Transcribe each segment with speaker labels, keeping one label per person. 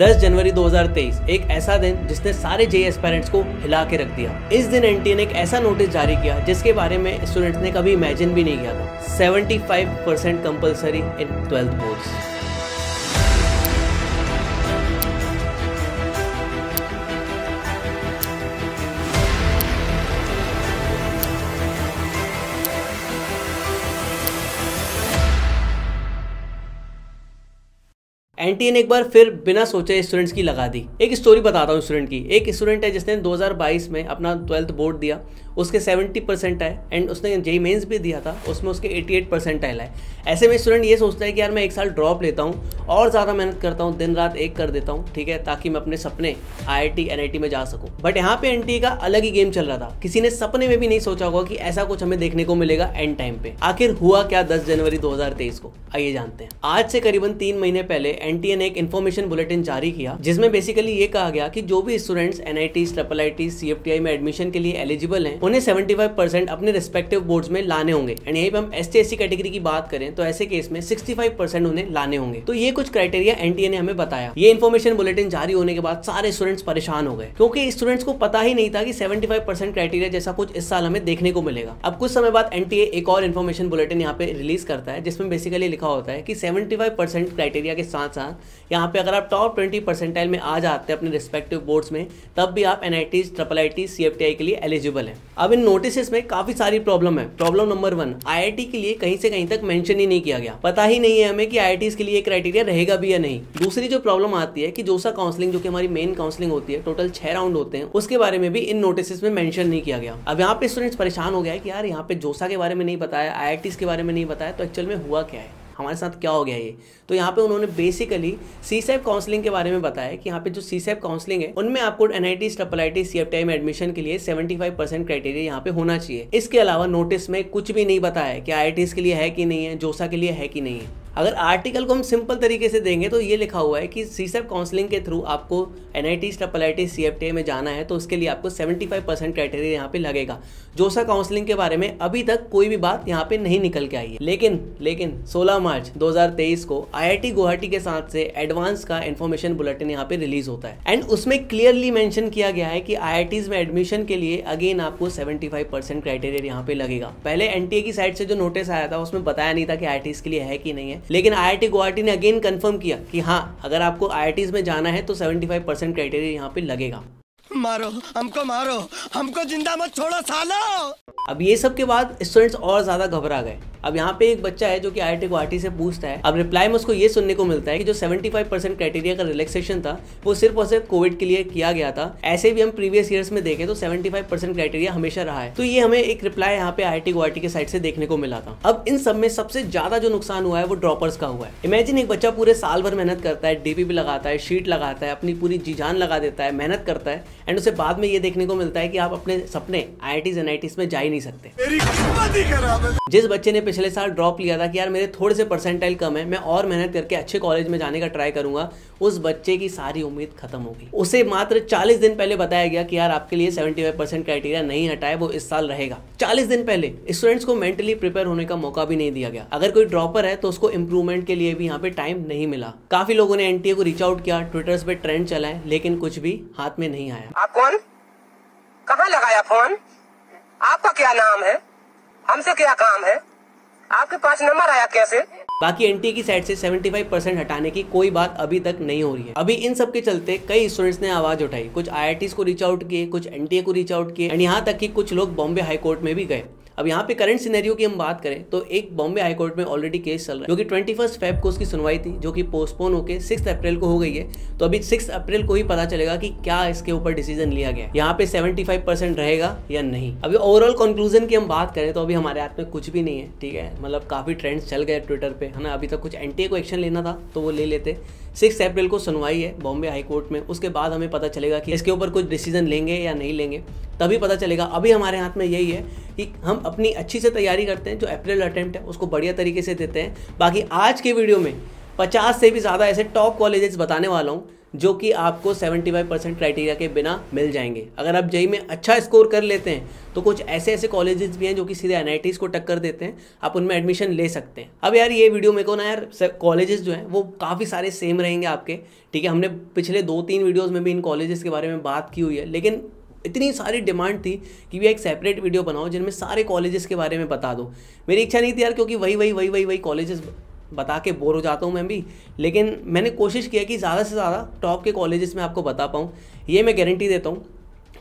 Speaker 1: 10 जनवरी 2023 एक ऐसा दिन जिसने सारे जे पेरेंट्स को हिला के रख दिया इस दिन एन ने एक ऐसा नोटिस जारी किया जिसके बारे में स्टूडेंट्स ने कभी इमेजिन भी नहीं किया था 75 percent compulsory in twelfth boards NTA ने एक बार फिर बिना सोचे स्टूडेंट्स की लगा दी एक स्टोरी बताता हूँ स्टूडेंट की एक स्टूडेंट है जिसने 2022 में अपना ट्वेल्थ बोर्ड दिया उसके 70 परसेंट आए एंड उसने जेई मेन्स e e भी दिया था उसमें उसके 88 एट परसेंट आए ऐसे में स्टूडेंट ये सोचता है कि यार मैं एक साल ड्रॉप लेता हूँ और ज़्यादा मेहनत करता हूँ दिन रात एक कर देता हूँ ठीक है ताकि मैं अपने सपने आई आई में जा सकूँ बट यहाँ पे एन का अलग ही गेम चल रहा था किसी ने सपने में भी नहीं सोचा होगा कि ऐसा कुछ हमें देखने को मिलेगा एंड टाइम पे आखिर हुआ क्या दस जनवरी दो को आइए जानते हैं आज से करीबन तीन महीने पहले एनटीए ने एक इन्फॉर्मेशन बुलेटिन जारी किया जिसमें बेसिकली ये कहा गया कि जो भी students NIT triple I T CFTI में एडमिशन के लिए एलिजिबल हैं उन्हें 75 परसेंट अपने रिस्पेक्टिव बोर्ड्स में लाने होंगे एंड यही पर हम एस टी कैटेगरी की बात करें तो ऐसे केस में सिक्सटी परसेंट उन्हें लाने होंगे तो ये कुछ क्राइटेरिया एनटीए ने हमें बताया ये इन्फॉर्मेशन बुलेटिन जारी होने के बाद सारे स्टूडेंट्स परेशान हो गए क्योंकि स्टूडेंट्स को पता ही नहीं था कि फाइव परसेंट क्राइटेरिया जैसा कुछ इस साल हमें देखने को मिलेगा अब कुछ समय बाद एनटीए एक और इन्फॉर्मेशन बुलेटिन यहाँ पे रिलीज करता है जिसमें बेसिकली लिखा होता है कि फाइव परसेंट क्राइटेरिया के साथ साथ साथ यहाँ पे अगर आप टॉप ट्वेंटी परसेंटाइल में आ जाते हैं अपने रिस्पेक्टिव बोर्ड्स में तब भी आप N I T triple I T C F T I के लिए एलिजिबल हैं अब इन नोटिस में काफ़ी सारी प्रॉब्लम है problem number one I I T के लिए कहीं से कहीं तक मैंशन ही नहीं किया गया पता ही नहीं है हमें कि आई के लिए क्राइटेरिया रहेगा भी या नहीं दूसरी जो प्रॉब्लम आती है कि जोसा काउंसलिंग जो कि हमारी मेन काउंसलिंग होती है टोटल छह राउंड होते हैं उसके बारे में भी इन नोटिस में मैंशन नहीं किया गया अब यहाँ पे स्टूडेंट्स परेशान हो गया है कि यार यहाँ पे जोसा के बारे में नहीं बताया आई के बारे में नहीं बताया तो एक्चुअल में हुआ क्या है हमारे साथ क्या हो गया ये तो यहाँ पे उन्होंने बेसिकली सी सेप काउंसलिंग के बारे में बताया कि यहाँ पे जो सी सेप काउंसलिंग है उनमें आपको N I T triple I T C F T में एडमिशन के लिए सेवेंटी फाइव परसेंट क्राइटेरिया यहाँ पे होना चाहिए इसके अलावा नोटिस में कुछ भी नहीं बताया कि आई के लिए है कि नहीं है जोसा के लिए है कि नहीं है अगर आर्टिकल को हम सिंपल तरीके से देंगे तो ये लिखा हुआ है कि सीसेप काउंसलिंग e के थ्रू आपको N I T triple I T C F T में जाना है तो उसके लिए आपको सेवेंटी फाइव परसेंट क्राइटेरिया यहाँ पे लगेगा जोसा काउंसलिंग के बारे में अभी तक कोई भी बात यहाँ पे नहीं निकल के आई है लेकिन लेकिन 16 मार्च 2023 को टी गुवाहाटी के साथ से एडवांस का इन्फॉर्मेशन बुलेटिन यहाँ पे रिलीज होता है एंड उसमें क्लियरली मैंशन किया गया है कि आई में एडमिशन के लिए अगेन आपको फाइव परसेंट क्राइटेरिया यहाँ पे लगेगा पहले ए की साइड से जो नोटिस आया था उसमें बताया नहीं था कि आई के लिए है कि नहीं है लेकिन आई गुवाहाटी ने अगेन कन्फर्म किया कि हाँ अगर आपको आई में जाना है तो सेवेंटी क्राइटेरिया यहाँ पर लगेगा मारो हमको मारो हमको जिंदा मत छोड़ो सालो अब ये सब के बाद स्टूडेंट्स और ज्यादा घबरा गए अब यहाँ पे एक बच्चा है जो कि आई आई गुवाहाटी से पूछता है अब रिप्लाई में उसको ये सुनने को मिलता है कि जो 75 परसेंट क्राइटेरिया का रिलैक्सेशन था वो सिर्फ और सिर्फ कोविड के लिए किया गया था ऐसे भी हम प्रीवियस ईयर्स में देखें तो 75 परसेंट क्राइटेरिया हमेशा रहा है तो ये हमें एक रिप्लाई यहाँ पे आई आई गुवाहाटी के साइड से देखने को मिला था अब इन सब में सबसे ज्यादा जो नुकसान हुआ है वो ड्रॉपर्स का हुआ है इमेजिन एक बच्चा पूरे साल भर मेहनत करता है डीपी भी लगाता है शीट लगाता है अपनी पूरी जी जान लगा देता है मेहनत करता है एंड उसे बाद में ये देखने को मिलता है कि आप अपने सपने आई आई में जा ही नहीं सकते जिस बच्चे ने पिछले साल ड्रॉप लिया था कि यार मेरे थोड़े से परसेंटाइल कम है मैं और मेहनत करके अच्छे कॉलेज में जाने का ट्राई करूंगा उस बच्चे की सारी उम्मीद खत्म हो गई उसे मात्र 40 दिन पहले बताया गया कि यार आपके लिए 75 परसेंट क्राइटेरिया नहीं हटाए वो इस साल रहेगा 40 दिन पहले स्टूडेंट्स को मेंटली प्रिपेयर होने का मौका भी नहीं दिया गया अगर कोई ड्रॉपर है तो उसको इंप्रूवमेंट के लिए भी यहाँ पे टाइम नहीं मिला काफी लोगों ने एनटीए को रीच आउट किया ट्विटर पे ट्रेंड चलाए लेकिन कुछ भी हाथ में नहीं आया आप कौन कहाँ लगाया फोन आपका क्या नाम है हमसे क्या काम है आपके पास नंबर आया कैसे बाकी एन की साइड से 75 परसेंट हटाने की कोई बात अभी तक नहीं हो रही है अभी इन सब के चलते कई स्टूडेंट्स ने आवाज उठाई कुछ आई को रीच आउट किए कुछ एन को रीच आउट किए एंड यहाँ तक कि कुछ लोग बॉम्बे हाईकोर्ट में भी गए अब यहाँ पे करंट सिनेरियो की हम बात करें तो एक बॉम्बे हाईकोर्ट में ऑलरेडी केस चल रहा है जो कि ट्वेंटी फर्स्ट फेब को उसकी सुनवाई थी जो कि पोस्टपोन होकर सिक्स अप्रैल को हो गई है तो अभी सिक्स अप्रैल को ही पता चलेगा कि क्या इसके ऊपर डिसीजन लिया गया यहाँ पे सेवेंटी फाइव परसेंट रहेगा या नहीं अभी ओवरऑल कंक्लूजन की हम बात करें तो अभी हमारे हाथ में कुछ भी नहीं है ठीक है मतलब काफ़ी ट्रेंड्स चल गए ट्विटर पर है ना अभी तक कुछ एंटी को एक्शन लेना था तो वो ले लेते सिक्स अप्रैल को सुनवाई है बॉम्बे हाई कोर्ट में उसके बाद हमें पता चलेगा कि इसके ऊपर कुछ डिसीजन लेंगे या नहीं लेंगे तभी पता चलेगा अभी हमारे हाथ में यही है कि हम अपनी अच्छी से तैयारी करते हैं जो अप्रैल अटैम्प्ट है उसको बढ़िया तरीके से देते हैं बाकी आज के वीडियो में पचास से भी ज़्यादा ऐसे टॉप कॉलेजेस बताने वाला हूँ जो कि आपको 75 परसेंट क्राइटेरिया के बिना मिल जाएंगे अगर आप जई में अच्छा स्कोर कर लेते हैं तो कुछ ऐसे ऐसे कॉलेजेस भी हैं जो कि सीधे एन को टक्कर देते हैं आप उनमें एडमिशन ले सकते हैं अब यार ये वीडियो मेरे को ना यार कॉलेजेस जो हैं वो काफ़ी सारे सेम रहेंगे आपके ठीक है हमने पिछले दो तीन वीडियोज़ में भी इन कॉलेजेस के बारे में बात की हुई है लेकिन इतनी सारी डिमांड थी कि भैया एक सेपरेट वीडियो बनाओ जिनमें सारे कॉलेजेस के बारे में बता दो मेरी इच्छा नहीं थी यार क्योंकि वही वही वही वही वही कॉलेजेस बता के बोर हो जाता हूँ मैं भी लेकिन मैंने कोशिश किया कि ज़्यादा से ज़्यादा टॉप के कॉलेजेस में आपको बता पाऊँ ये मैं गारंटी देता हूँ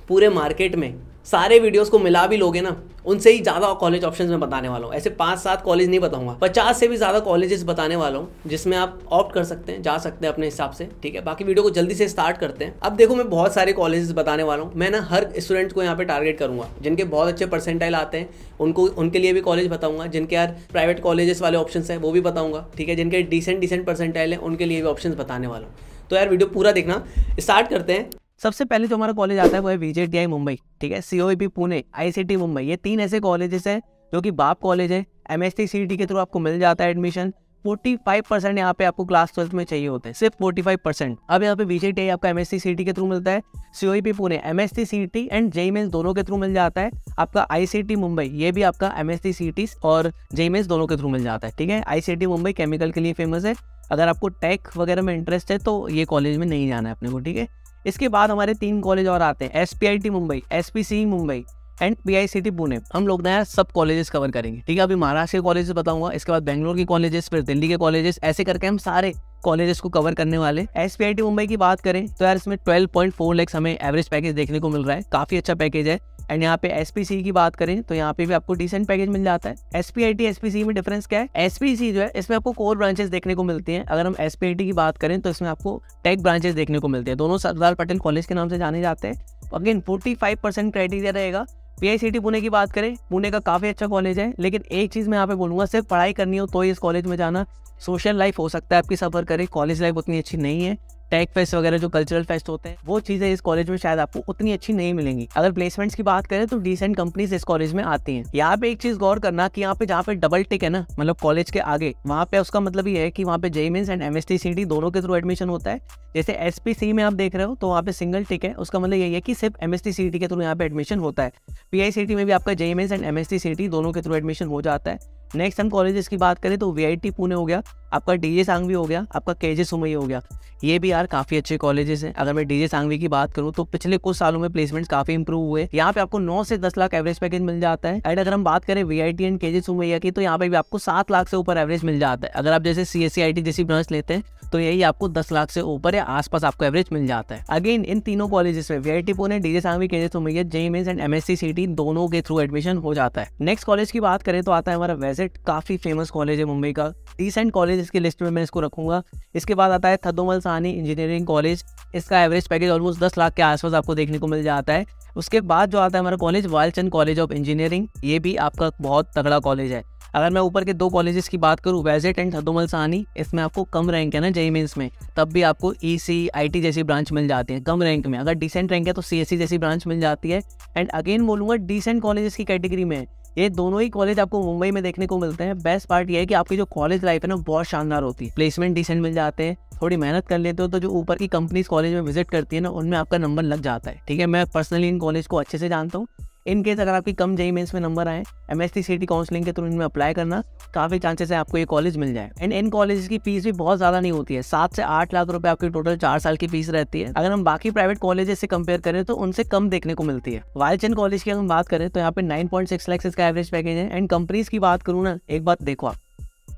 Speaker 1: पूरे मार्केट में सारे वीडियोस को मिला भी लोगे ना उनसे ही ज़्यादा कॉलेज ऑप्शन में बताने वाला हूँ ऐसे पाँच सात कॉलेज नहीं बताऊंगा पचास से भी ज़्यादा कॉलेजेस बताने वाला हूँ जिसमें आप ऑप्ट कर सकते हैं जा सकते हैं अपने हिसाब से ठीक है बाकी वीडियो को जल्दी से स्टार्ट करते हैं अब देखो मैं बहुत सारे कॉलेजेस बताने वाला हूँ मैं ना हर स्टूडेंट को यहाँ पे टारगेट करूँगा जिनके बहुत अच्छे परसेंटाइल आते हैं उनको उनके लिए भी कॉलेज बताऊँगा जिनके यार प्राइवेट कॉलेजेस वाले ऑप्शन हैं वो भी बताऊँगा ठीक है जिनके डिसेंट डिसेंट परसेंटाइल है उनके लिए भी ऑप्शन बताने वाला हूँ तो यार वीडियो पूरा देखना स्टार्ट करते हैं सबसे पहले जो हमारा कॉलेज आता है वो है वीजेटीआई मुंबई ठीक है सी पुणे आई मुंबई ये तीन ऐसे कॉलेजेस हैं जो कि बाप कॉलेज है एम एस के थ्रू आपको मिल जाता है एडमिशन 45 परसेंट यहाँ पे आपको क्लास ट्वेल्थ में चाहिए होते हैं सिर्फ 45 परसेंट अब यहाँ पे वी आपका एम एस के थ्रू मिलता है C Pune M S and JEE mains दोनों के थ्रू मिल जाता है आपका आई मुंबई ये भी आपका एम एस और जेई मेन्स दोनों के थ्रू मिल जाता है ठीक है आई मुंबई केमिकल के लिए फेमस है अगर आपको टेक वगैरह में इंटरेस्ट है तो ये कॉलेज में नहीं जाना है अपने को ठीक है इसके बाद हमारे तीन कॉलेज और आते हैं S Mumbai S e Mumbai and P I C Pune हम लोग नया सब कॉलेजेस कवर करेंगे ठीक है अभी महाराष्ट्र के कॉलेजेस बताऊंगा इसके बाद बैंगलोर के कॉलेजेस फिर दिल्ली के कॉलेजेस ऐसे करके हम सारे कॉलेजेस को कवर करने वाले एस मुंबई की बात करें तो यार इसमें 12.4 पॉइंट फोर लैक्स हमें एवरेज पैकेज देखने को मिल रहा है काफी अच्छा पैकेज है एंड यहाँ पे एस की बात करें तो यहाँ पे भी आपको डिसेंट पैकेज मिल जाता है एस पी में डिफरेंस क्या है एस जो है इसमें आपको कोर ब्रांचेस देखने को मिलती हैं अगर हम एस की बात करें तो इसमें आपको टेक ब्रांचेस देखने को मिलते हैं दोनों सरदार पटेल कॉलेज के नाम से जाने जाते हैं again forty five percent criteria रहेगा पी पुणे की बात करें पुणे का काफ़ी अच्छा कॉलेज है लेकिन एक चीज़ मैं यहाँ पे बोलूँगा सिर्फ पढ़ाई करनी हो तो इस कॉलेज में जाना सोशल लाइफ हो सकता है आपकी सफ़र करें कॉलेज लाइफ उतनी अच्छी नहीं है टेक फेस्ट वगैरह जो कल्चरल फेस्ट होते हैं वो चीज़ें इस कॉलेज में शायद आपको उतनी अच्छी नहीं मिलेंगी अगर प्लेसमेंट्स की बात करें तो डिसेंट कंपनीज इस कॉलेज में आती है यहाँ पे एक चीज़ गौर करना की यहाँ पे जहाँ पे डबल टिक है ना मतलब कॉलेज के आगे वहाँ पे उसका मतलब ये है की वहाँ पे जेमिन एंड एम एस दोनों के थ्रू एडमिशन होता है जैसे एस में आप देख रहे हो तो वहाँ पे सिंगल टिक है उसका मतलब यही है कि सिर्फ एम के थ्रू यहाँ पे एडमिशन होता है पी में भी आपका जेमीन्स एंड एम एस दोनों के थ्रू एडमिशन हो जाता है नेक्स्ट हम कॉलेजेस की बात करें तो वी पुणे हो गया आपका डी जे सांगवी हो गया आपका के जे सुमई हो गया ये भी यार काफ़ी अच्छे कॉलेजेस हैं अगर मैं डीजे सांगवी की बात करूँ तो पिछले कुछ सालों में प्लेसमेंट्स काफ़ी इंप्रूव हुए यहाँ पे आपको 9 से 10 लाख एवरेज पैकेज मिल जाता है एंड अगर हम बात करें V I T and K J Somaiya की तो यहाँ पे भी आपको 7 लाख से ऊपर एवरेज मिल जाता है अगर आप जैसे सी एस आई टी जैसी ब्रांच लेते हैं तो यही आपको दस लाख से ऊपर या आसपास आपको एवरेज मिल जाता है अगेन इन तीनों कॉलेजेस में V I T Pune D J Sanghvi K J Somaiya J mains and M S C T दोनों के थ्रू एडमिशन हो जाता है नेक्स्ट कॉलेज की बात करें तो आता है हमारा वैसेट काफ़ी फेमस कॉलेज है मुंबई का डिसेंट कॉलेज जिसकी लिस्ट में मैं इसको रखूंगा इसके बाद आता है थदोमल साहनी इंजीनियरिंग कॉलेज इसका एवरेज पैकेज ऑलमोस्ट दस लाख के आसपास आपको देखने को मिल जाता है उसके बाद जो आता है हमारा college Walchand college of engineering ये भी आपका बहुत तगड़ा कॉलेज है अगर मैं ऊपर के दो कॉलेजेस की बात करूँ वेजेट एंड थदोमल सानी इसमें आपको कम रैंक है ना जेई मीन्स में तब भी आपको ई e सी जैसी ब्रांच तो e मिल जाती है कम रैंक में अगर डिसेंट रैंक है तो सी जैसी ब्रांच मिल जाती है एंड अगेन बोलूँगा डिसेंट कॉलेजेस की कैटेगरी में ये दोनों ही कॉलेज आपको मुंबई में देखने को मिलते हैं बेस्ट पार्ट ये है कि आपकी जो कॉलेज लाइफ है ना बहुत शानदार होती है प्लेसमेंट डिसेंट मिल जाते हैं थोड़ी मेहनत कर लेते हो तो जो ऊपर की कंपनीज कॉलेज में विजिट करती है ना उनमें आपका नंबर लग जाता है ठीक है मैं पर्सनली इन कॉलेज को अच्छे से जानता हूँ इन केस अगर आपकी कम जई में इसमें नंबर आए M S C T counselling के थ्रू इनमें अप्लाई करना काफ़ी चांसेस है आपको ये कॉलेज मिल जाए एंड इन कॉलेज की फीस भी बहुत ज़्यादा नहीं होती है सात से आठ लाख रुपए आपकी टोटल चार साल की फीस रहती है अगर हम बाकी प्राइवेट कॉलेजेस से कंपेयर करें तो उनसे कम देखने को मिलती है वायलचंद कॉलेज की अगर हम बात करें तो यहाँ पे नाइन पॉइंट सिक्स लैक्स इसका एवरेज पैकेज है एंड कंपनीज की बात करूँ ना एक बात देखो आप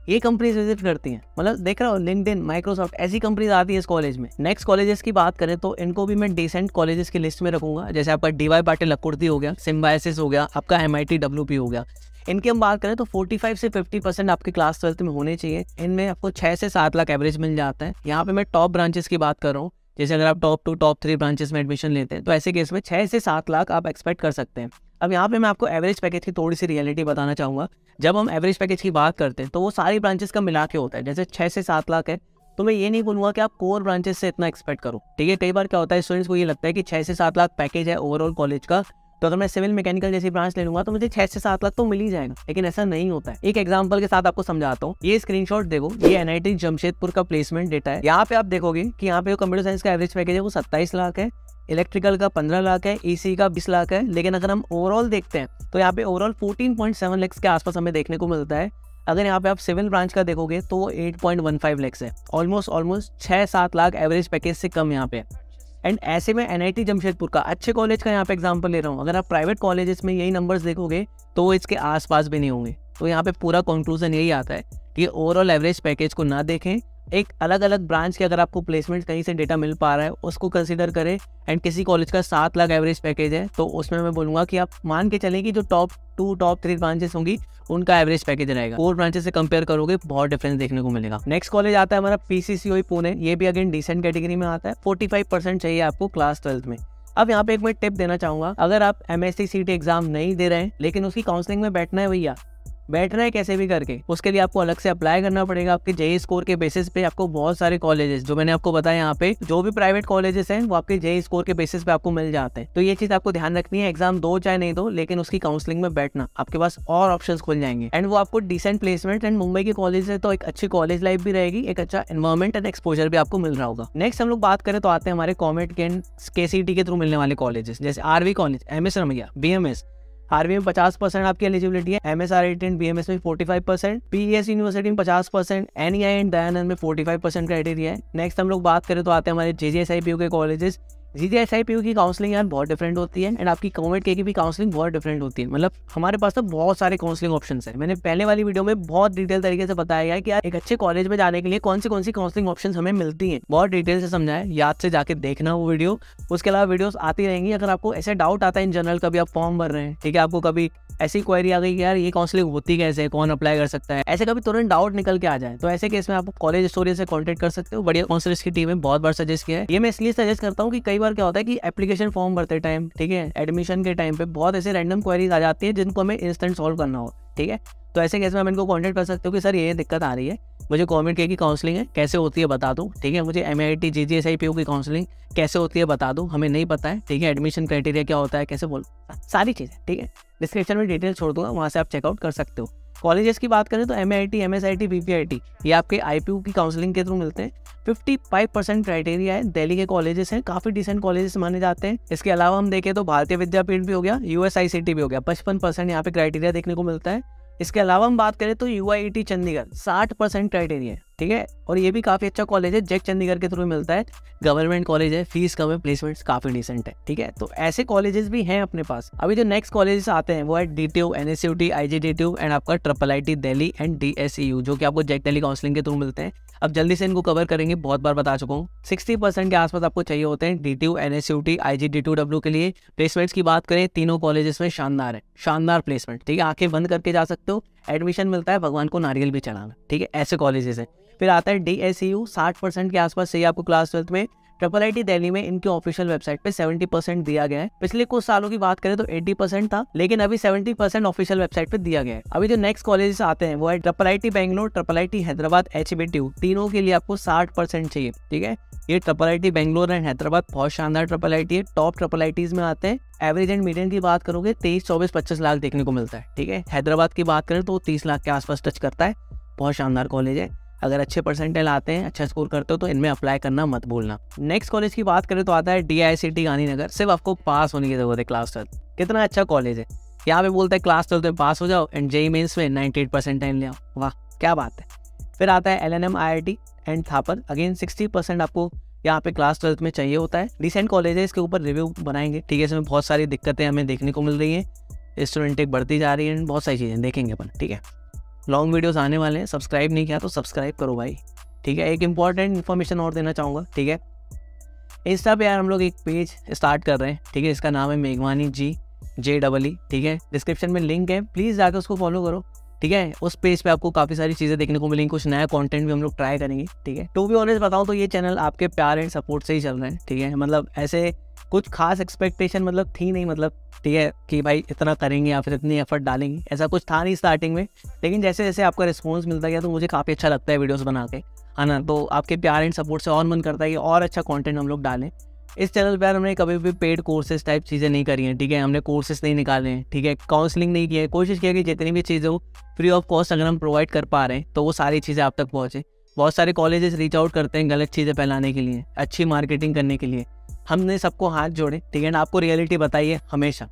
Speaker 1: ये कंपनीज विजिट करती हैं मतलब देख रहा हो लिंकड माइक्रोसॉफ्ट ऐसी कंपनीज आती है इस कॉलेज में नेक्स्ट कॉलेजेस की बात करें तो इनको भी मैं डिसेंट कॉलेजेस की लिस्ट में रखूंगा जैसे आपका डीवाई पाटिल लकुर्ती हो गया सिम्बायसिस हो गया आपका एम आई हो गया इनकी हम बात करें तो 45 से 50 परसेंट आपके क्लास ट्वेल्थ में होने चाहिए इनमें आपको 6 से 7 लाख एवरेज मिल जाता है यहाँ पे मैं टॉप ब्रांचेस की बात कर रहा हूँ जैसे अगर आप top two top three branches में एडमिशन लेते हैं तो ऐसे केस में छः से सात लाख आप एक्सपेक्ट कर सकते हैं अब यहाँ पे मैं आपको एवरेज पैकेज की थोड़ी सी रियलिटी बताना चाहूँगा जब हम एवरेज पैकेज की बात करते हैं तो वो सारी ब्रांचेस का मिला के होता है जैसे छः से सात लाख है तो मैं ये नहीं बोलूँगा कि आप कोर ब्रांचेस से इतना एक्सपेक्ट करो ठीक है कई बार क्या होता है स्टूडेंट्स को ये लगता है कि छः से सात लाख पैकेज है ओवरऑल कॉलेज का तो अगर मैं सिविल मैकेनिकल जैसी ब्रांच ले लूंगा तो मुझे छह से सात लाख तो मिल ही जाएगा लेकिन ऐसा नहीं होता है एक एग्जाम्पल के साथ आपको समझाता हूँ ये स्क्रीन देखो ये एन जमशेदपुर का प्लेसमेंट डेटा है यहाँ पे आप देखोगे की यहाँ पे कंप्यूटर साइंस का एवरेज पैकेज है वो सत्ताईस लाख है इलेक्ट्रिकल का पंद्रह लाख है एसी e का बीस लाख है लेकिन अगर हम ओवरऑल देखते हैं तो यहाँ पे overall fourteen point seven lakhs के आसपास हमें देखने को मिलता है अगर यहाँ पे आप सिविल ब्रांच का देखोगे तो eight point one five lakhs है ऑलमोस्ट ऑलमोस्ट छः सात लाख एवरेज पैकेज से कम यहाँ पे एंड ऐसे में एन जमशेदपुर का अच्छे कॉलेज का यहाँ पे एग्जाम्पल ले रहा हूँ अगर आप प्राइवेट कॉलेजेस में यही नंबर्स देखोगे तो वो इसके आसपास भी नहीं होंगे तो यहाँ पे पूरा कंक्लूजन यही आता है कि ओवरऑल एवरेज पैकेज को ना देखें एक अलग अलग ब्रांच के अगर आपको प्लेसमेंट कहीं से डेटा मिल पा रहा है उसको कंसिडर करें एंड किसी कॉलेज का सात लाख एवरेज पैकेज है तो उसमें मैं बोलूँगा कि आप मान के चलें कि जो top two top three branches होंगी उनका एवरेज पैकेज रहेगा फोर ब्रांचेस से कंपेयर करोगे बहुत डिफरेंस देखने को मिलेगा नेक्स्ट कॉलेज आता है हमारा पीसीसीओई पुणे e ये भी अगेन डिसेंट कैटेगरी में आता है फोर्टी फाइव परसेंट चाहिए आपको क्लास ट्वेल्थ में अब यहाँ पे एक मैं टिप देना चाहूंगा अगर आप एम एस एग्जाम नहीं दे रहे हैं लेकिन उसकी काउंसलिंग में बैठना है भैया बैठना है कैसे भी करके उसके लिए आपको अलग से अप्लाई करना पड़ेगा आपके जेई स्कोर e के बेसिस पे आपको बहुत सारे कॉलेजेस जो मैंने आपको बताया यहाँ पे जो भी प्राइवेट कॉलेजेस हैं वो आपके जेई स्कोर e के बेसिस पे आपको मिल जाते हैं तो ये चीज आपको ध्यान रखनी है एग्जाम दो चाहे नहीं दो लेकिन उसकी काउंसलिंग में बैठना आपके पास और ऑप्शन खुल जाएंगे एंड वो आपको डिसेंट प्लेसमेंट एंड मुंबई के कॉलेज है तो एक अच्छी कॉलेज लाइफ भी रहेगी एक अच्छा एनवायरमेंट एंड एक्सपोजर भी आपको मिल रहा होगा नेक्स्ट हम लोग बात करें तो आते हैं हमारे कॉमेट के एंड के थ्रू मिलने वाले कॉलेजेस जैसे R V college M S Ramaiah B M S army में पचास परसेंट आपकी एलिजिबिलिटी है M S R attend B M S में forty five percent P S university में पचास percent N E I and Dayanand में फोर्टी फाइव परसेंट क्राइटेरिया है next हम लोग बात करें तो आते हैं हमारे J J S I P U के colleges G G S I P U की काउंसलिंग यार बहुत डिफरेंट होती है एंड आपकी कॉमेंट के की भी काउंसलिंग बहुत डिफरेंट होती है मतलब हमारे पास तो बहुत सारे काउंसलिंग ऑप्शन है मैंने पहले वाली वीडियो में बहुत डिटेल तरीके से बताया गया कि यार एक अच्छे कॉलेज में जाने के लिए कौन सी कौन सी काउंसलिंग ऑप्शन हमें मिलती है बहुत डिटेल से समझाया याद से जाके देखना वो वीडियो उसके अलावा वीडियो आती रहेंगी अगर आपको ऐसे डाउट आता है इन जनरल कभी आप फॉर्म भर रहे हैं ठीक है आपको कभी ऐसी क्वेरी आ गई यार ये काउंसलिंग होती कैसे कौन अप्लाई कर सकता है ऐसे कभी तुरंत डाउट निकल के आ जाए तो ऐसे केस में आप कॉलेज स्टोरी से कॉन्टेक्ट कर सकते हो बढ़िया काउंसलर्स की टीम है बहुत बार सजेस्ट किया है ये मैं इसलिए सजेस्ट करता हूँ कि कई बार क्या होता है कि एप्लीकेशन फॉर्म भरते टाइम ठीक है एडमिशन के टाइम पे बहुत ऐसे रैंडम क्वेरीज आ जाती है जिनको हमें इंस्टेंट सॉल्व करना हो ठीक है तो ऐसे कैसे हम इनको कॉन्टेक्ट कर सकते हो कि सर ये दिक्कत आ रही है मुझे गवर्नमेंट के की काउंसलिंग है कैसे होती है बता दूँ ठीक है मुझे M I T G G S I P O की काउंसलिंग कैसे होती है बता दूँ हमें नहीं पता है ठीक है एडमिशन क्राइटेरिया क्या होता है कैसे बोल सारी चीज़ें ठीक है डिस्क्रिप्शन में डिटेल छोड़ दूंगा वहाँ से आप चेकआउट कर सकते हो कॉलेजेस की बात करें तो M I T M S I T B P I T ये आपके आई पी यू की काउंसलिंग के थ्रू मिलते हैं फिफ्टी फाइव परसेंट क्राइटेरिया है दिल्ली के कॉलेजेस हैं काफ़ी डिसेंट कॉलेजेस माने जाते हैं इसके अलावा हम देखें तो भारतीय विद्यापीठ भी हो गया U S I C T भी हो गया पचपन परसेंट यहाँ पे क्राइटेरिया देखने को मिलता है इसके अलावा हम बात करें तो यू आई टी चंडीगढ़ साठ परसेंट क्राइटेरिया है ठीक है और ये भी काफ़ी अच्छा कॉलेज है जैक चंडीगढ़ के थ्रू मिलता है गवर्नमेंट कॉलेज है फीस कम है प्लेसमेंट्स काफ़ी डिसेंट है ठीक है तो ऐसे कॉलेजेस भी हैं अपने पास अभी जो नेक्स्ट कॉलेजेस आते हैं वो है D T U N S U T I G D T U and आपका triple I T Delhi and D S E U जो कि आपको जैक दिल्ली काउंसिलिंग के थ्रू मिलते हैं अब जल्दी से इनको कवर करेंगे बहुत बार बता चुका हूँ सिक्सटी परसेंट के आसपास आपको चाहिए होते हैं D T U N S U T I G D two W के लिए प्लेसमेंट्स की बात करें तीनों कॉलेजेस में शानदार है शानदार प्लेसमेंट ठीक है आंखें बंद करके जा सकते हो एडमिशन मिलता है भगवान को नारियल भी चढ़ाना ठीक है ऐसे कॉलेजेस हैं फिर आता है डी एस यू साठ परसेंट के आसपास चाहिए आपको क्लास ट्वेल्थ में ट्रिपल आई टी दिल्ली में इनके ऑफिशियल वेबसाइट पे 70 परसेंट दिया गया है पिछले कुछ सालों की बात करें तो 80 परसेंट था लेकिन अभी 70 परसेंट ऑफिशियल वेबसाइट पे दिया गया है अभी जो नेक्स्ट कॉलेज आते हैं वो है triple I T Bangalore triple I T Hyderabad H B T तीनों के लिए आपको साठ परसेंट चाहिए ठीक है ये triple I T Bangalore and Hyderabad बहुत शानदार ट्रिपल आई टी है टॉप ट्रिपल आई टीज में आते हैं एवरेज एंड मीडियम की बात करोगे तेईस चौबीस पच्चीस लाख देखने को मिलता है ठीक है हैदराबाद की बात करें तो तीस लाख के आसपास टच करता है बहुत शानदार कॉलेज है अगर अच्छे परसेंटेज आते हैं अच्छा स्कोर करते हो तो इनमें अप्लाई करना मत भूलना नेक्स्ट कॉलेज की बात करें तो आता है D I C T Gandhinagar सिर्फ आपको पास होने की ज़रूरत है क्लास ट्वेल्थ कितना अच्छा कॉलेज है यहाँ पे बोलते हैं क्लास ट्वेल्थ में पास हो जाओ एंड जेई मेन्स में नाइन्टी एट परसेंटाइल ले आओ वाह क्या बात है फिर आता है L N M I I T and Thapar again sixty percent आपको यहाँ पे क्लास ट्वेल्थ में चाहिए होता है रिसेंट कॉलेज है इसके ऊपर रिव्यू बनाएंगे ठीक है इसमें बहुत सारी दिक्कतें हमें देखने को मिल रही हैं स्टूडेंट एक बढ़ती जा रही है बहुत सारी चीज़ें देखेंगे अपन ठीक है लॉन्ग वीडियोस आने वाले हैं सब्सक्राइब नहीं किया तो सब्सक्राइब करो भाई ठीक है एक इंपॉर्टेंट इन्फॉर्मेशन और देना चाहूँगा ठीक है इंस्टा पे यार हम लोग एक पेज स्टार्ट कर रहे हैं ठीक है इसका नाम है मेघवानी जी जे डबल ई ठीक है डिस्क्रिप्शन में लिंक है प्लीज़ जाकर उसको फॉलो करो ठीक है उस पेज पे आपको काफ़ी सारी चीज़ें देखने को मिलेंगी कुछ नया कंटेंट भी हम लोग ट्राई करेंगे ठीक है टू बी ऑनेस्ट बताऊँ तो ये चैनल आपके प्यार एंड सपोर्ट से ही चल रहे हैं ठीक है मतलब ऐसे कुछ खास एक्सपेक्टेशन मतलब थी नहीं मतलब ठीक है कि भाई इतना करेंगे या फिर इतनी एफर्ट डालेंगे ऐसा कुछ था नहीं स्टार्टिंग में लेकिन जैसे जैसे आपका रिस्पॉन्स मिलता गया तो मुझे काफ़ी अच्छा लगता है वीडियोस बना के है ना तो आपके प्यार एंड सपोर्ट से और मन करता है कि और अच्छा कंटेंट हम लोग डालें इस चैनल पर हमने कभी भी पेड कोर्सेज टाइप चीज़ें नहीं करी हैं ठीक है हमने कोर्सेज नहीं निकाले हैं ठीक है काउंसलिंग नहीं की है कोशिश किया कि जितनी भी चीज़ें हो फ्री ऑफ कॉस्ट अगर हम प्रोवाइड कर पा रहे हैं तो वो सारी चीज़ें आप तक पहुँचे बहुत सारे कॉलेजेस रीच आउट करते हैं गलत चीज़ें फैलाने के लिए अच्छी मार्केटिंग करने के लिए हमने सबको हाथ जोड़े ठीक है ना आपको रियलिटी बताइए हमेशा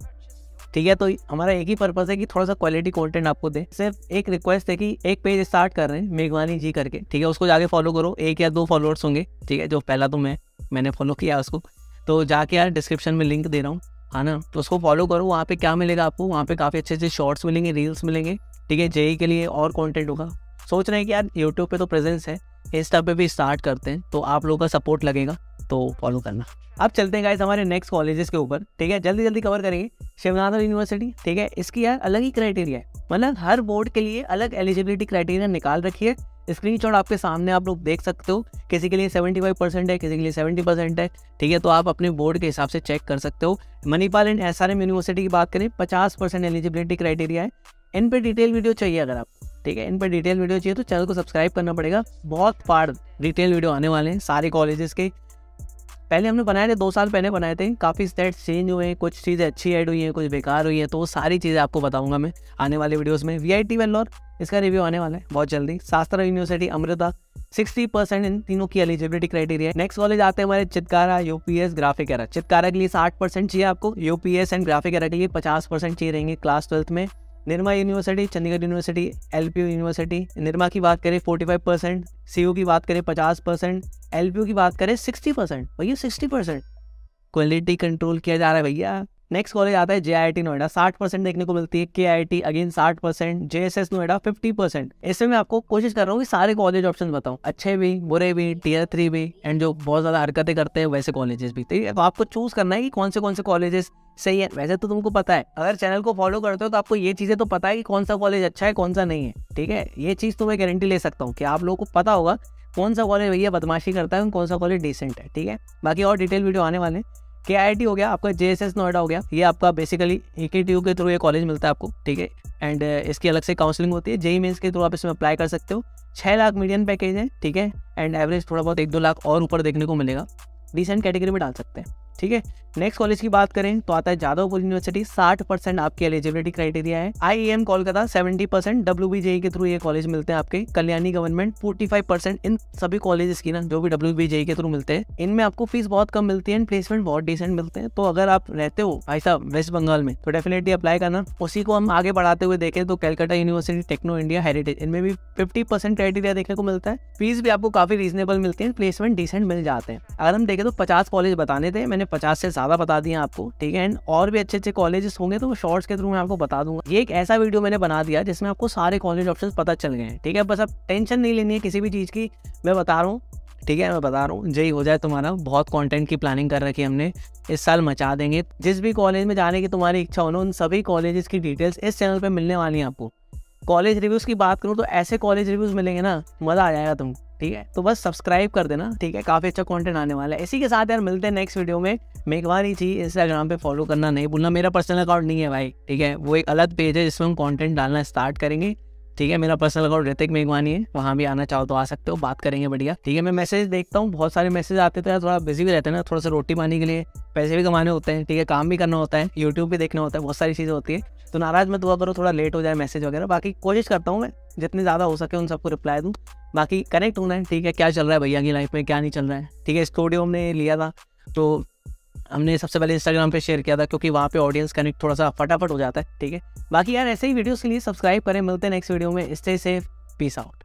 Speaker 1: ठीक है तो हमारा एक ही पर्पज़ है कि थोड़ा सा क्वालिटी कंटेंट आपको दे सिर्फ एक रिक्वेस्ट है कि एक पेज स्टार्ट कर रहे हैं मेघवानी जी करके ठीक है उसको जाके फॉलो करो एक या दो फॉलोअर्स होंगे ठीक है जो पहला तो मैं मैंने फॉलो किया उसको तो जाके यार डिस्क्रिप्शन में लिंक दे रहा हूँ है ना तो उसको फॉलो करो वहाँ पे क्या मिलेगा आपको वहाँ पे काफ़ी अच्छे अच्छे शॉर्ट्स मिलेंगे रील्स मिलेंगे ठीक है जेई e के लिए और कॉन्टेंट होगा सोच रहे हैं कि यार यूट्यूब पे तो प्रेजेंस है इंस्टा पे भी स्टार्ट करते हैं तो आप लोगों का सपोर्ट लगेगा तो फॉलो करना अब चलते हैं गाइस हमारे नेक्स्ट कॉलेजेस के ऊपर ठीक है जल्दी जल्दी कवर करेंगे शिवनाथन यूनिवर्सिटी ठीक है इसकी यार अलग ही क्राइटेरिया है मतलब हर बोर्ड के लिए अलग एलिजिबिलिटी क्राइटेरिया निकाल रखी है स्क्रीनशॉट आपके सामने आप लोग देख सकते हो किसी के लिए 75 परसेंट है किसी के लिए 70 परसेंट है ठीक है तो आप अपने बोर्ड के हिसाब से चेक कर सकते हो मणिपाल एंड एस यूनिवर्सिटी की बात करें 50 परसेंट एलिजिबिलिटी क्राइटेरिया है इन पर डिटेल वीडियो चाहिए अगर आप ठीक है इन पर डिटेल वीडियो चाहिए तो चैनल को सब्सक्राइब करना पड़ेगा बहुत फाड़ डिटेल वीडियो आने वाले हैं सारे कॉलेजेस के पहले हमने बनाए थे दो साल पहले बनाए थे काफ़ी स्टेट चेंज हुए हैं कुछ चीज़ें अच्छी ऐड हुई हैं कुछ बेकार हुई हैं तो वो सारी चीज़ें आपको बताऊंगा मैं आने वाले वीडियोस में वी आई टी वेल्लोर इसका रिव्यू आने वाला है बहुत जल्दी शास्त्रा यूनिवर्सिटी अमृता 60 परसेंट इन तीनों की एलिजिबिलिटी क्राइटेरिया नेक्स्ट कॉलेज आते हैं हमारे Chitkara UPS graphic era Chitkara के लिए साठ परसेंट चाहिए आपको यूपीएस एंड ग्राफिक एरा के लिए पचास परसेंट चाहिए रहेंगे क्लास ट्वेल्थ में Nirma university Chandigarh university L university Nirma की बात करें फोर्टी फाइव परसेंट सी की बात करें पचास परसेंट एल की बात करें सिक्सटी परसेंट भैया सिक्सटी परसेंट क्वालिटी कंट्रोल किया जा रहा है भैया नेक्स्ट कॉलेज आता है जे नोएडा साठ परसेंट देखने को मिलती है के आई टी अगेन साठ परसेंट J S S Noida fifty percent ऐसे मैं आपको कोशिश कर रहा हूँ कि सारे कॉलेज ऑप्शन बताऊँ अच्छे भी बुरे भी टीयर थ्री भी एंड जो बहुत ज़्यादा हरकतें करते हैं वैसे कॉलेजेस भी ठीक तो है तो आपको चूज़ करना है कि कौन से कौन से कॉलेजेस सही है वैसे तो तुमको पता है अगर चैनल को फॉलो करते हो तो आपको ये चीज़ें तो पता है कि कौन सा कॉलेज अच्छा है कौन सा नहीं है ठीक है ये चीज़ तो मैं गारंटी ले सकता हूँ कि आप लोगों को पता होगा कौन सा कॉलेज भैया बदमाशी करता है कौन सा कॉलेज डिसेंट है ठीक है बाकी और डिटेल वीडियो आने वाले हैं के आई हो गया आपका जे एस नोएडा हो गया ये आपका basically A K T U के थ्रू ये कॉलेज मिलता है आपको ठीक है एंड uh, इसकी अलग से काउंसलिंग होती है जेई मेन्स e के थ्रू आप इसमें अप्लाई कर सकते हो छः लाख मीडियम पैकेज है ठीक है एंड एवरेज थोड़ा बहुत एक दो लाख और ऊपर देखने को मिलेगा डिसेंट कैटेगरी में डाल सकते हैं ठीक है नेक्स्ट कॉलेज की बात करें तो आता है जादवपुर यूनिवर्सिटी 60 परसेंट आपकी एलिजिबिलिटी क्राइटेरिया है I M Kolkata 70 percent W e के थ्रू ये कॉलेज मिलते हैं आपके कल्याणी गवर्नमेंट 45 परसेंट इन सभी कॉलेजेस की ना जो भी डब्ल्यू e के थ्रू मिलते हैं इनमें आपको फीस बहुत कम मिलती है प्लेसमेंट बहुत डिसेंट मिलते हैं तो अगर आप रहते हो भाई साहब वेस्ट बंगाल में तो डेफिनेटली अप्लाई करना उसी को हम आगे बढ़ाते हुए देखें तो Calcutta university techno India heritage इनमें भी फिफ्टी क्राइटेरिया देखने को मिलता है फीस भी आपको काफी रीजनेबल मिलती है प्लेसमेंट डिसेंट मिल जाते हैं अगर हम देखें तो पचास कॉलेज बताने थे मैंने पचास से ज़्यादा बता दिए आपको ठीक है एंड और भी अच्छे अच्छे कॉलेजेस होंगे तो शॉर्ट्स के थ्रू मैं आपको बता दूंगा ये एक ऐसा वीडियो मैंने बना दिया जिसमें आपको सारे कॉलेज ऑप्शन पता चल गए ठीक है बस अब टेंशन नहीं लेनी है किसी भी चीज़ की मैं बता रहा हूँ ठीक है मैं बता रहा हूँ जय हो जाए तुम्हारा बहुत कंटेंट की प्लानिंग कर रखी है हमने इस साल मचा देंगे जिस भी कॉलेज में जाने की तुम्हारी इच्छा हो ना उन सभी कॉलेजेस की डिटेल्स इस चैनल पर मिलने वाली हैं आपको कॉलेज रिव्यूज़ की बात करूँ तो ऐसे कॉलेज रिव्यूज़ मिलेंगे ना मज़ा आ जाएगा तुमको ठीक है तो बस सब्सक्राइब कर देना ठीक है काफ़ी अच्छा कॉन्टेंट आने वाला है इसी के साथ यार मिलते हैं नेक्स्ट वीडियो में मेघवानी जी इंस्टाग्राम पे फॉलो करना नहीं भूलना मेरा पर्सनल अकाउंट नहीं है भाई ठीक है वो एक अलग पेज है जिसमें हम कॉन्टेंट डालना स्टार्ट करेंगे ठीक है मेरा पर्सनल अकाउंट ऋतिक मेघवानी है वहाँ भी आना चाहो तो आ सकते हो बात करेंगे बढ़िया ठीक है मैं मैसेज देखता हूँ बहुत सारे मैसेज आते थे तो थोड़ा बिजी भी रहते हैं ना थोड़ा सा रोटी पानी के लिए पैसे भी कमाने होते हैं ठीक है काम भी करना होता है यूट्यूब भी देखना होता है बहुत सारी चीज़ें होती है तो नाराज मत हुआ करो थोड़ा लेट हो जाए मैसेज वगैरह बाकी कोशिश करता हूँ मैं जितने ज़्यादा हो सके उन सबको रिप्लाई दूँ बाकी कनेक्ट होना है ठीक है क्या चल रहा है भैया की लाइफ में क्या नहीं चल रहा है ठीक है स्टूडियो हमने लिया था तो हमने सबसे पहले इंस्टाग्राम पे शेयर किया था क्योंकि वहाँ पे ऑडियंस कनेक्ट थोड़ा सा फटाफट हो जाता है ठीक है बाकी यार ऐसे ही वीडियोस के लिए सब्सक्राइब करें मिलते हैं नेक्स्ट वीडियो में स्टे सेफ पीस आउट